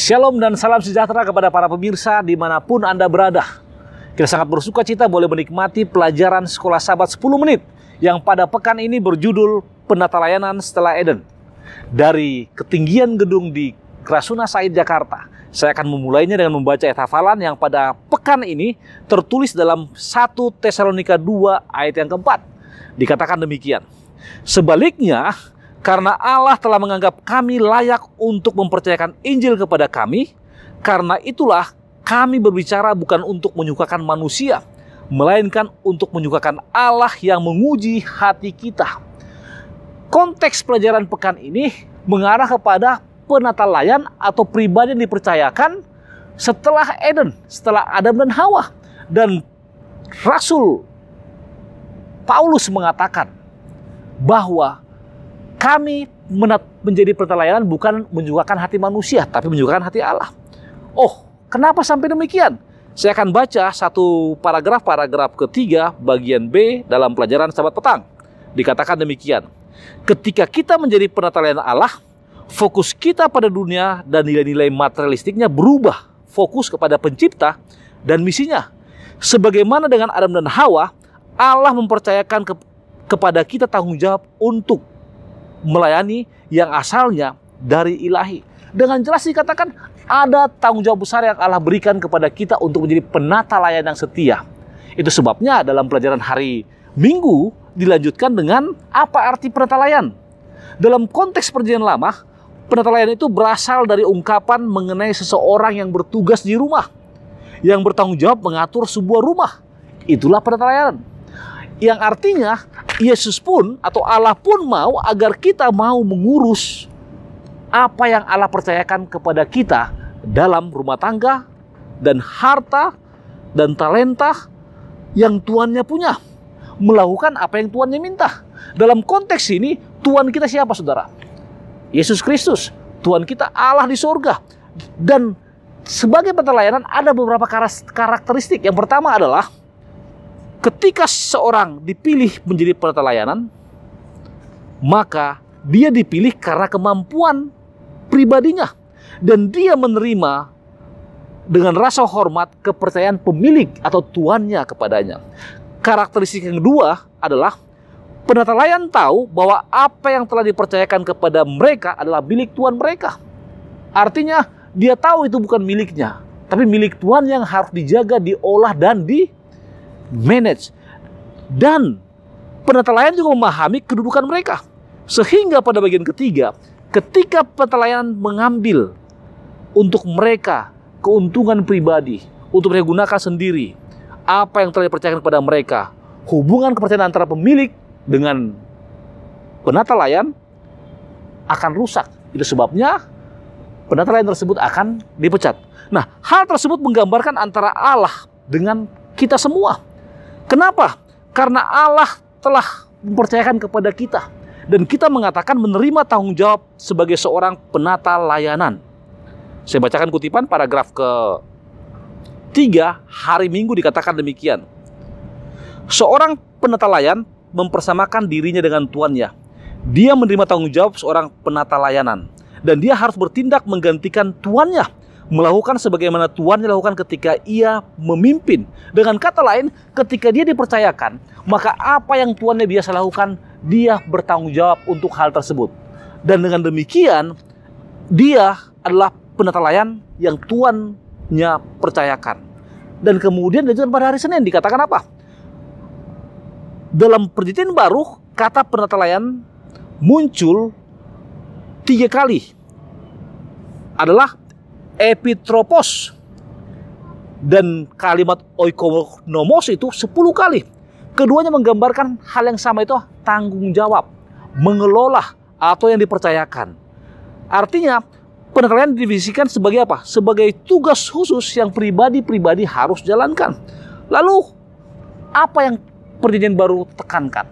Shalom dan salam sejahtera kepada para pemirsa dimanapun Anda berada. Kita sangat bersuka cita boleh menikmati pelajaran sekolah sahabat 10 menit yang pada pekan ini berjudul Penata Layanan Setelah Eden. Dari ketinggian gedung di Krasuna Said, Jakarta. Saya akan memulainya dengan membaca ayat hafalan yang pada pekan ini tertulis dalam 1 Tesalonika 2 ayat yang keempat. Dikatakan demikian. Sebaliknya, karena Allah telah menganggap kami layak untuk mempercayakan Injil kepada kami, karena itulah kami berbicara bukan untuk menyukakan manusia, melainkan untuk menyukakan Allah yang menguji hati kita. Konteks pelajaran pekan ini mengarah kepada penata layan atau pribadi yang dipercayakan setelah Eden, setelah Adam dan Hawa. Dan Rasul Paulus mengatakan bahwa kami menjadi pertelayanan bukan menunjukkan hati manusia, tapi menunjukkan hati Allah. Oh, kenapa sampai demikian? Saya akan baca satu paragraf, paragraf ketiga, bagian B dalam pelajaran sahabat petang. Dikatakan demikian. Ketika kita menjadi pertelayanan Allah, fokus kita pada dunia dan nilai-nilai materialistiknya berubah fokus kepada pencipta dan misinya. Sebagaimana dengan Adam dan Hawa, Allah mempercayakan ke kepada kita tanggung jawab untuk melayani yang asalnya dari ilahi. Dengan jelas dikatakan ada tanggung jawab besar yang Allah berikan kepada kita untuk menjadi penata layan yang setia. Itu sebabnya dalam pelajaran hari Minggu dilanjutkan dengan apa arti penata layan. Dalam konteks perjanjian lama, penata layan itu berasal dari ungkapan mengenai seseorang yang bertugas di rumah, yang bertanggung jawab mengatur sebuah rumah. Itulah penata layanan. Yang artinya Yesus pun atau Allah pun mau agar kita mau mengurus apa yang Allah percayakan kepada kita dalam rumah tangga dan harta dan talenta yang tuannya punya. Melakukan apa yang tuannya minta. Dalam konteks ini, Tuhan kita siapa saudara? Yesus Kristus, Tuhan kita Allah di Surga Dan sebagai pelayanan ada beberapa karakteristik. Yang pertama adalah ketika seorang dipilih menjadi penata layanan, maka dia dipilih karena kemampuan pribadinya dan dia menerima dengan rasa hormat kepercayaan pemilik atau tuannya kepadanya. Karakteristik yang kedua adalah penata layan tahu bahwa apa yang telah dipercayakan kepada mereka adalah milik tuan mereka. Artinya dia tahu itu bukan miliknya, tapi milik tuan yang harus dijaga, diolah dan di manage. Dan penata layan juga memahami kedudukan mereka. Sehingga pada bagian ketiga, ketika penata layan mengambil untuk mereka keuntungan pribadi, untuk mereka gunakan sendiri, apa yang telah dipercayakan kepada mereka, hubungan kepercayaan antara pemilik dengan penata layan akan rusak. Itu sebabnya penata layan tersebut akan dipecat. Nah, hal tersebut menggambarkan antara Allah dengan kita semua. Kenapa? Karena Allah telah mempercayakan kepada kita dan kita mengatakan menerima tanggung jawab sebagai seorang penata layanan. Saya bacakan kutipan paragraf ke tiga hari Minggu dikatakan demikian. Seorang penata layan mempersamakan dirinya dengan tuannya. Dia menerima tanggung jawab seorang penata layanan dan dia harus bertindak menggantikan tuannya melakukan sebagaimana Tuhan dilakukan ketika ia memimpin. Dengan kata lain, ketika dia dipercayakan, maka apa yang Tuhannya biasa lakukan, dia bertanggung jawab untuk hal tersebut. Dan dengan demikian, dia adalah penata layan yang tuannya percayakan. Dan kemudian dilanjutkan pada hari Senin, dikatakan apa? Dalam perjanjian baru, kata penata layan muncul tiga kali. Adalah epitropos dan kalimat oikonomos itu 10 kali. Keduanya menggambarkan hal yang sama itu tanggung jawab, mengelola atau yang dipercayakan. Artinya, penekanan divisikan sebagai apa? Sebagai tugas khusus yang pribadi-pribadi harus jalankan. Lalu, apa yang perjanjian baru tekankan?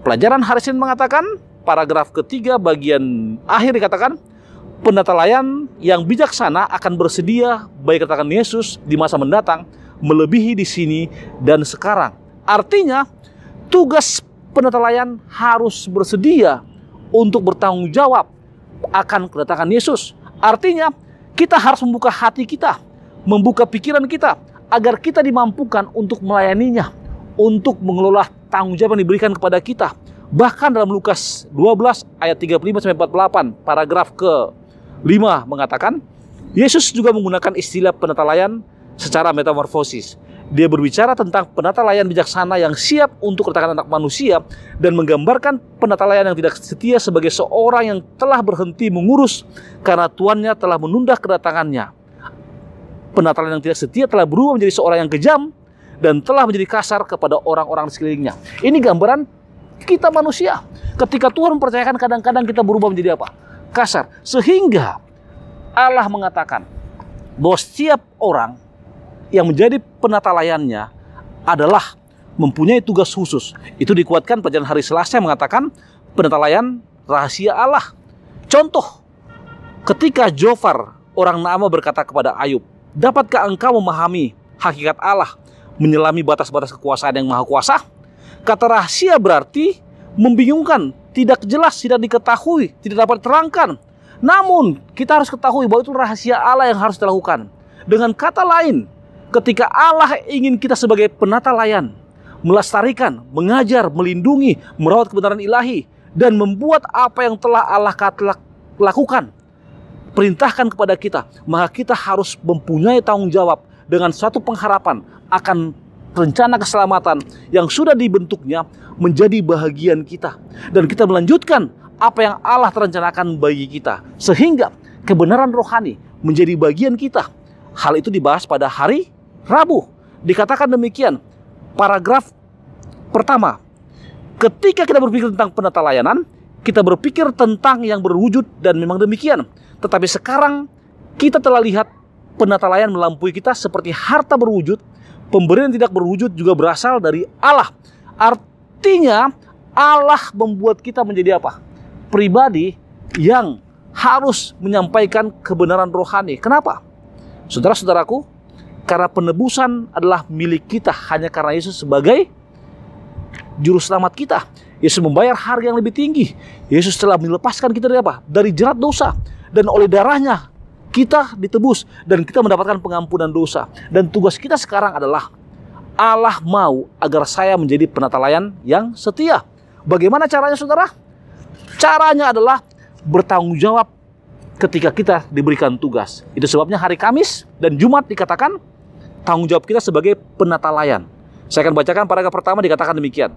Pelajaran Harrison mengatakan, paragraf ketiga bagian akhir dikatakan, layan yang bijaksana akan bersedia baik katakan Yesus di masa mendatang melebihi di sini dan sekarang. Artinya tugas layan harus bersedia untuk bertanggung jawab akan kedatangan Yesus. Artinya kita harus membuka hati kita, membuka pikiran kita agar kita dimampukan untuk melayaninya, untuk mengelola tanggung jawab yang diberikan kepada kita. Bahkan dalam Lukas 12 ayat 35 sampai 48 paragraf ke mengatakan, Yesus juga menggunakan istilah penatalayan secara metamorfosis. Dia berbicara tentang penatalayan bijaksana yang siap untuk retakan anak manusia dan menggambarkan penatalayan yang tidak setia sebagai seorang yang telah berhenti mengurus karena tuannya telah menunda kedatangannya. Penetalaian yang tidak setia telah berubah menjadi seorang yang kejam dan telah menjadi kasar kepada orang-orang di sekelilingnya. Ini gambaran kita manusia. Ketika Tuhan mempercayakan kadang-kadang kita berubah menjadi apa? kasar. Sehingga Allah mengatakan bahwa setiap orang yang menjadi penata layannya adalah mempunyai tugas khusus. Itu dikuatkan pelajaran hari Selasa yang mengatakan penata layan rahasia Allah. Contoh, ketika Jofar orang nama berkata kepada Ayub, Dapatkah engkau memahami hakikat Allah, menyelami batas-batas kekuasaan yang maha kuasa? Kata rahasia berarti membingungkan, tidak jelas, tidak diketahui, tidak dapat terangkan. Namun, kita harus ketahui bahwa itu rahasia Allah yang harus dilakukan. Dengan kata lain, ketika Allah ingin kita sebagai penata layan, melestarikan, mengajar, melindungi, merawat kebenaran ilahi, dan membuat apa yang telah Allah lakukan, perintahkan kepada kita, maka kita harus mempunyai tanggung jawab dengan suatu pengharapan akan rencana keselamatan yang sudah dibentuknya menjadi bahagian kita. Dan kita melanjutkan apa yang Allah terencanakan bagi kita. Sehingga kebenaran rohani menjadi bagian kita. Hal itu dibahas pada hari Rabu. Dikatakan demikian, paragraf pertama. Ketika kita berpikir tentang penata layanan, kita berpikir tentang yang berwujud dan memang demikian. Tetapi sekarang kita telah lihat penata layanan melampaui kita seperti harta berwujud Pemberian tidak berwujud juga berasal dari Allah. Artinya Allah membuat kita menjadi apa? Pribadi yang harus menyampaikan kebenaran rohani. Kenapa? Saudara-saudaraku, karena penebusan adalah milik kita hanya karena Yesus sebagai juru selamat kita. Yesus membayar harga yang lebih tinggi. Yesus telah melepaskan kita dari apa? Dari jerat dosa. Dan oleh darahnya kita ditebus dan kita mendapatkan pengampunan dosa. Dan tugas kita sekarang adalah Allah mau agar saya menjadi penata layan yang setia. Bagaimana caranya saudara? Caranya adalah bertanggung jawab ketika kita diberikan tugas. Itu sebabnya hari Kamis dan Jumat dikatakan tanggung jawab kita sebagai penata layan. Saya akan bacakan paragraf pertama dikatakan demikian.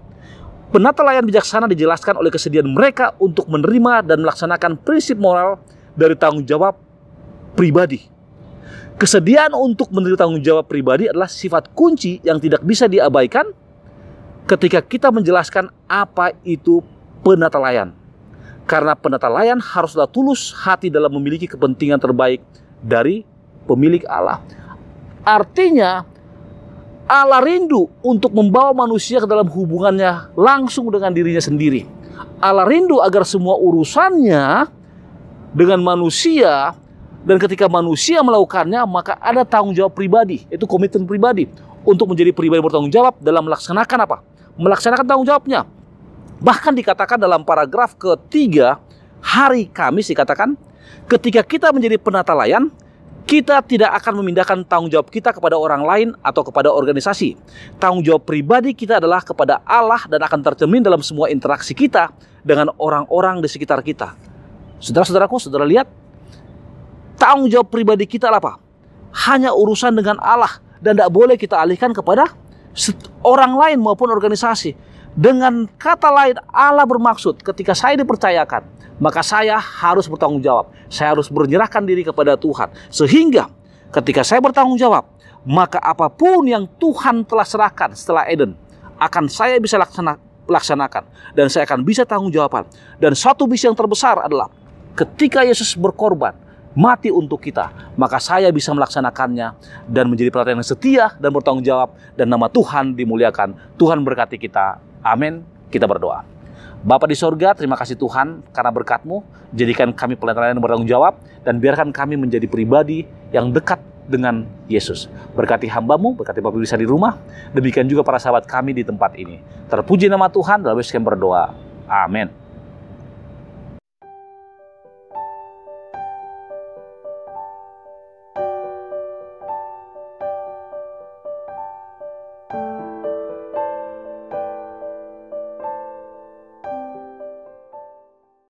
Penata layan bijaksana dijelaskan oleh kesediaan mereka untuk menerima dan melaksanakan prinsip moral dari tanggung jawab pribadi. Kesediaan untuk menerima tanggung jawab pribadi adalah sifat kunci yang tidak bisa diabaikan ketika kita menjelaskan apa itu penatalayan. Karena penatalayan haruslah tulus hati dalam memiliki kepentingan terbaik dari pemilik Allah. Artinya, Allah rindu untuk membawa manusia ke dalam hubungannya langsung dengan dirinya sendiri. Allah rindu agar semua urusannya dengan manusia dan ketika manusia melakukannya, maka ada tanggung jawab pribadi, itu komitmen pribadi untuk menjadi pribadi bertanggung jawab dalam melaksanakan apa? Melaksanakan tanggung jawabnya. Bahkan dikatakan dalam paragraf ketiga, hari Kamis dikatakan, ketika kita menjadi penata layan, kita tidak akan memindahkan tanggung jawab kita kepada orang lain atau kepada organisasi. Tanggung jawab pribadi kita adalah kepada Allah dan akan tercermin dalam semua interaksi kita dengan orang-orang di sekitar kita. Saudara-saudaraku, saudara lihat tanggung jawab pribadi kita apa? Hanya urusan dengan Allah dan tidak boleh kita alihkan kepada orang lain maupun organisasi. Dengan kata lain, Allah bermaksud ketika saya dipercayakan, maka saya harus bertanggung jawab. Saya harus menyerahkan diri kepada Tuhan. Sehingga ketika saya bertanggung jawab, maka apapun yang Tuhan telah serahkan setelah Eden, akan saya bisa laksanakan. Dan saya akan bisa tanggung jawaban. Dan satu misi yang terbesar adalah ketika Yesus berkorban, mati untuk kita, maka saya bisa melaksanakannya dan menjadi pelatihan yang setia dan bertanggung jawab dan nama Tuhan dimuliakan. Tuhan berkati kita. Amin. Kita berdoa. Bapak di sorga, terima kasih Tuhan karena berkatmu. Jadikan kami pelayan yang bertanggung jawab dan biarkan kami menjadi pribadi yang dekat dengan Yesus. Berkati hambamu, berkati Bapak bisa di rumah. Demikian juga para sahabat kami di tempat ini. Terpuji nama Tuhan, dalam kami berdoa. Amin.